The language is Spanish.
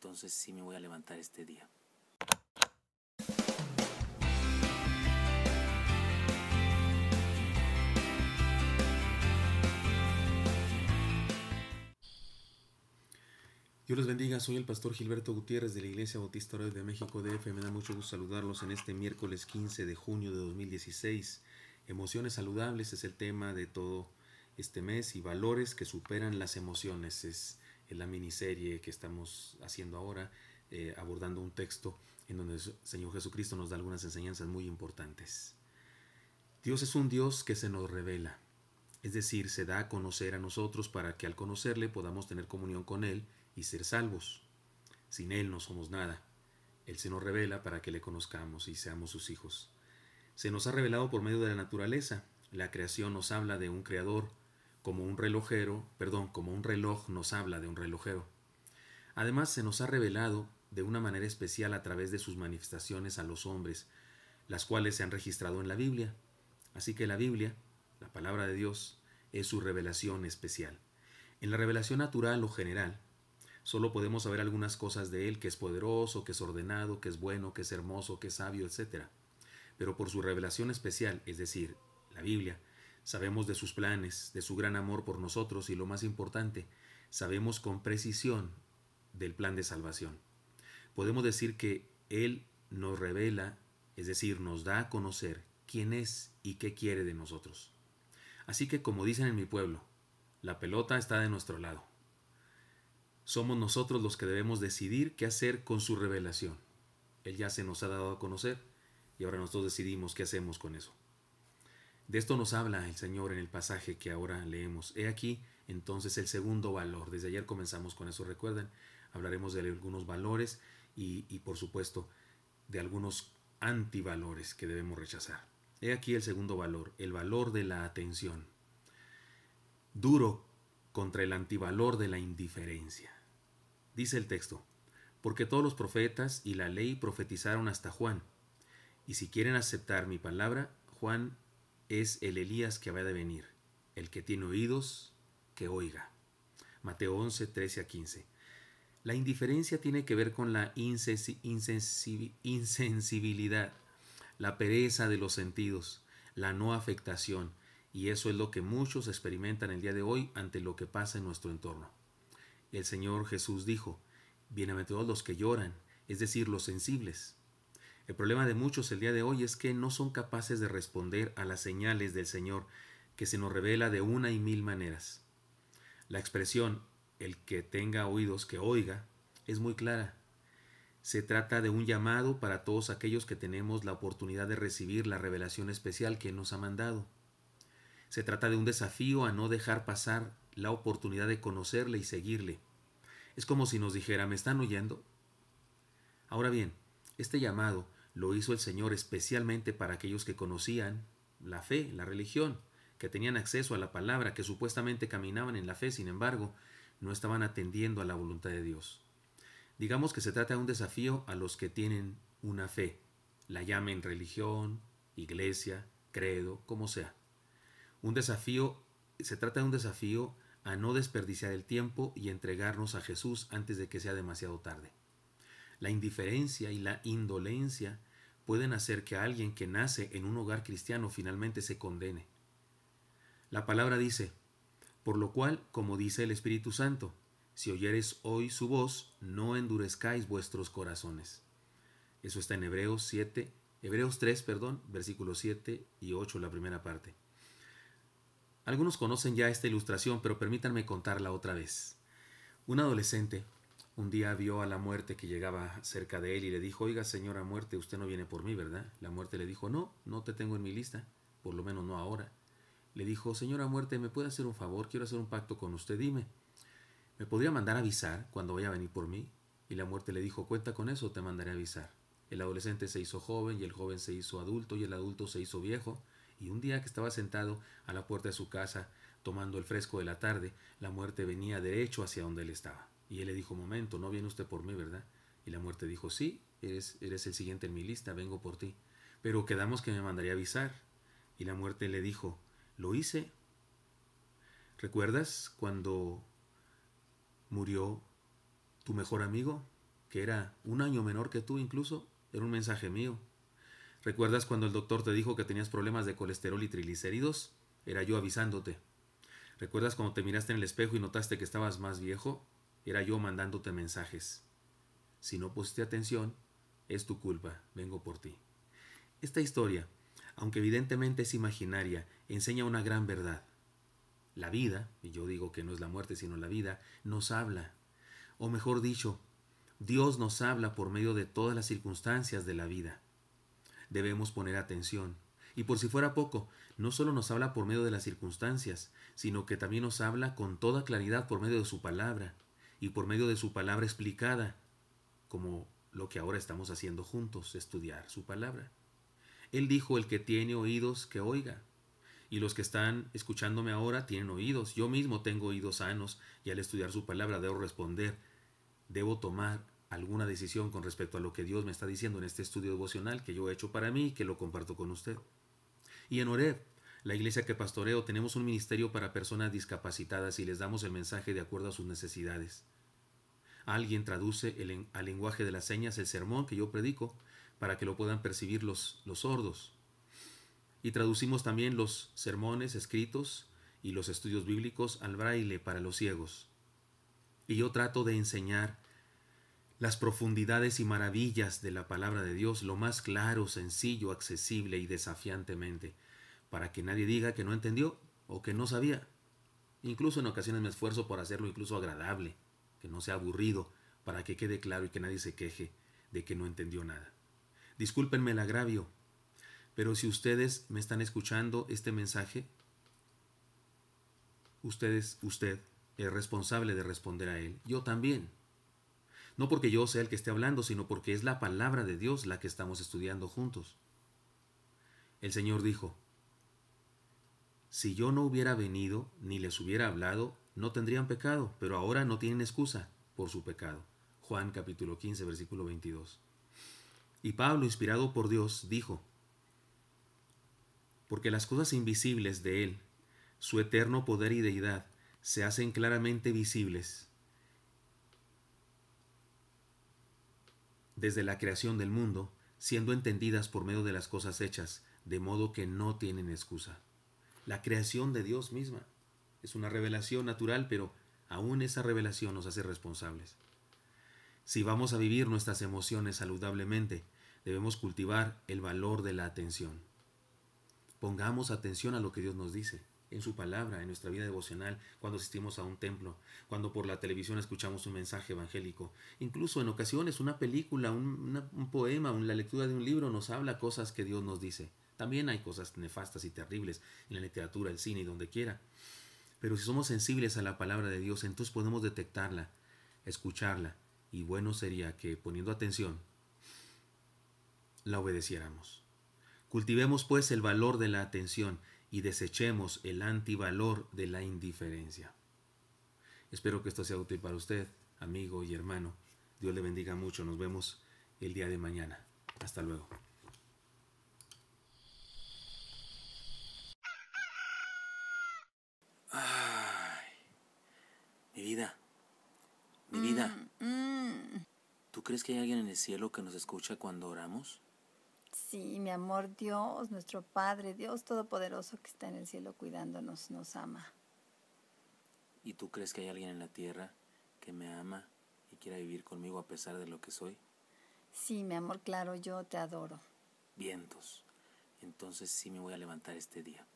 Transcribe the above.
entonces sí me voy a levantar este día. Dios les bendiga, soy el pastor Gilberto Gutiérrez de la Iglesia Bautista de México DF. Me da mucho gusto saludarlos en este miércoles 15 de junio de 2016. Emociones saludables es el tema de todo este mes y valores que superan las emociones. Es en eh, la miniserie que estamos haciendo ahora, eh, abordando un texto en donde el Señor Jesucristo nos da algunas enseñanzas muy importantes. Dios es un Dios que se nos revela, es decir, se da a conocer a nosotros para que al conocerle podamos tener comunión con Él y ser salvos. Sin Él no somos nada. Él se nos revela para que le conozcamos y seamos sus hijos. Se nos ha revelado por medio de la naturaleza. La creación nos habla de un creador, como un relojero, perdón, como un reloj nos habla de un relojero. Además, se nos ha revelado de una manera especial a través de sus manifestaciones a los hombres, las cuales se han registrado en la Biblia. Así que la Biblia, la palabra de Dios, es su revelación especial. En la revelación natural o general, solo podemos saber algunas cosas de Él, que es poderoso, que es ordenado, que es bueno, que es hermoso, que es sabio, etc. Pero por su revelación especial, es decir, la Biblia, Sabemos de sus planes, de su gran amor por nosotros y lo más importante, sabemos con precisión del plan de salvación. Podemos decir que Él nos revela, es decir, nos da a conocer quién es y qué quiere de nosotros. Así que como dicen en mi pueblo, la pelota está de nuestro lado. Somos nosotros los que debemos decidir qué hacer con su revelación. Él ya se nos ha dado a conocer y ahora nosotros decidimos qué hacemos con eso. De esto nos habla el Señor en el pasaje que ahora leemos. He aquí entonces el segundo valor. Desde ayer comenzamos con eso, recuerden. Hablaremos de algunos valores y, y por supuesto de algunos antivalores que debemos rechazar. He aquí el segundo valor, el valor de la atención. Duro contra el antivalor de la indiferencia. Dice el texto, porque todos los profetas y la ley profetizaron hasta Juan. Y si quieren aceptar mi palabra, Juan es el Elías que va a venir, el que tiene oídos, que oiga. Mateo 11, 13 a 15. La indiferencia tiene que ver con la insensibilidad, la pereza de los sentidos, la no afectación, y eso es lo que muchos experimentan el día de hoy ante lo que pasa en nuestro entorno. El Señor Jesús dijo, todos los que lloran, es decir, los sensibles, el problema de muchos el día de hoy es que no son capaces de responder a las señales del Señor que se nos revela de una y mil maneras. La expresión el que tenga oídos que oiga es muy clara. Se trata de un llamado para todos aquellos que tenemos la oportunidad de recibir la revelación especial que nos ha mandado. Se trata de un desafío a no dejar pasar la oportunidad de conocerle y seguirle. Es como si nos dijera, ¿me están oyendo? Ahora bien, este llamado lo hizo el Señor especialmente para aquellos que conocían la fe, la religión, que tenían acceso a la palabra, que supuestamente caminaban en la fe, sin embargo, no estaban atendiendo a la voluntad de Dios. Digamos que se trata de un desafío a los que tienen una fe, la llamen religión, iglesia, credo, como sea. Un desafío, se trata de un desafío a no desperdiciar el tiempo y entregarnos a Jesús antes de que sea demasiado tarde. La indiferencia y la indolencia pueden hacer que alguien que nace en un hogar cristiano finalmente se condene. La palabra dice, por lo cual, como dice el Espíritu Santo, si oyeres hoy su voz, no endurezcáis vuestros corazones. Eso está en Hebreos 7, Hebreos 3, perdón, versículos 7 y 8, la primera parte. Algunos conocen ya esta ilustración, pero permítanme contarla otra vez. Un adolescente un día vio a la muerte que llegaba cerca de él y le dijo, oiga señora muerte, usted no viene por mí, ¿verdad? La muerte le dijo, no, no te tengo en mi lista, por lo menos no ahora. Le dijo, señora muerte, ¿me puede hacer un favor? Quiero hacer un pacto con usted, dime. ¿Me podría mandar a avisar cuando vaya a venir por mí? Y la muerte le dijo, cuenta con eso, te mandaré a avisar. El adolescente se hizo joven y el joven se hizo adulto y el adulto se hizo viejo. Y un día que estaba sentado a la puerta de su casa, tomando el fresco de la tarde, la muerte venía derecho hacia donde él estaba. Y él le dijo, momento, no viene usted por mí, ¿verdad? Y la muerte dijo, sí, eres, eres el siguiente en mi lista, vengo por ti. Pero quedamos que me mandaría avisar. Y la muerte le dijo, lo hice. ¿Recuerdas cuando murió tu mejor amigo, que era un año menor que tú incluso? Era un mensaje mío. ¿Recuerdas cuando el doctor te dijo que tenías problemas de colesterol y triglicéridos? Era yo avisándote. ¿Recuerdas cuando te miraste en el espejo y notaste que estabas más viejo? Era yo mandándote mensajes. Si no pusiste atención, es tu culpa, vengo por ti. Esta historia, aunque evidentemente es imaginaria, enseña una gran verdad. La vida, y yo digo que no es la muerte sino la vida, nos habla. O mejor dicho, Dios nos habla por medio de todas las circunstancias de la vida. Debemos poner atención. Y por si fuera poco, no solo nos habla por medio de las circunstancias, sino que también nos habla con toda claridad por medio de su palabra y por medio de su palabra explicada, como lo que ahora estamos haciendo juntos, estudiar su palabra. Él dijo, el que tiene oídos, que oiga. Y los que están escuchándome ahora tienen oídos. Yo mismo tengo oídos sanos y al estudiar su palabra debo responder, debo tomar alguna decisión con respecto a lo que Dios me está diciendo en este estudio devocional que yo he hecho para mí y que lo comparto con usted. Y en Oreb, la iglesia que pastoreo tenemos un ministerio para personas discapacitadas y les damos el mensaje de acuerdo a sus necesidades. Alguien traduce al lenguaje de las señas el sermón que yo predico para que lo puedan percibir los, los sordos. Y traducimos también los sermones escritos y los estudios bíblicos al braille para los ciegos. Y yo trato de enseñar las profundidades y maravillas de la palabra de Dios lo más claro, sencillo, accesible y desafiantemente para que nadie diga que no entendió o que no sabía. Incluso en ocasiones me esfuerzo por hacerlo incluso agradable, que no sea aburrido, para que quede claro y que nadie se queje de que no entendió nada. Discúlpenme el agravio, pero si ustedes me están escuchando este mensaje, ustedes, usted es responsable de responder a él. Yo también. No porque yo sea el que esté hablando, sino porque es la palabra de Dios la que estamos estudiando juntos. El Señor dijo, si yo no hubiera venido ni les hubiera hablado, no tendrían pecado, pero ahora no tienen excusa por su pecado. Juan capítulo 15, versículo 22. Y Pablo, inspirado por Dios, dijo, Porque las cosas invisibles de Él, su eterno poder y deidad, se hacen claramente visibles desde la creación del mundo, siendo entendidas por medio de las cosas hechas, de modo que no tienen excusa la creación de Dios misma. Es una revelación natural, pero aún esa revelación nos hace responsables. Si vamos a vivir nuestras emociones saludablemente, debemos cultivar el valor de la atención. Pongamos atención a lo que Dios nos dice en su palabra, en nuestra vida devocional, cuando asistimos a un templo, cuando por la televisión escuchamos un mensaje evangélico. Incluso en ocasiones una película, un, poema, una la lectura de un libro nos habla cosas que Dios nos dice. También hay cosas nefastas y terribles en la literatura, el cine y donde quiera. Pero si somos sensibles a la palabra de Dios, entonces podemos detectarla, escucharla, y bueno sería que, poniendo atención, la obedeciéramos. Cultivemos pues el valor de la atención y desechemos el antivalor de la indiferencia. Espero que esto sea útil para usted, amigo y hermano. Dios le bendiga mucho. Nos vemos el día de mañana. Hasta luego. mi vida. Mi vida. Mm, mm. ¿Tú crees que hay alguien en el cielo que nos escucha cuando oramos? Sí, mi amor, Dios, nuestro Padre, Dios Todopoderoso que está en el cielo cuidándonos, nos ama. ¿Y tú crees que hay alguien en la tierra que me ama y quiera vivir conmigo a pesar de lo que soy? Sí, mi amor, claro, yo te adoro. Vientos. Entonces sí me voy a levantar este día.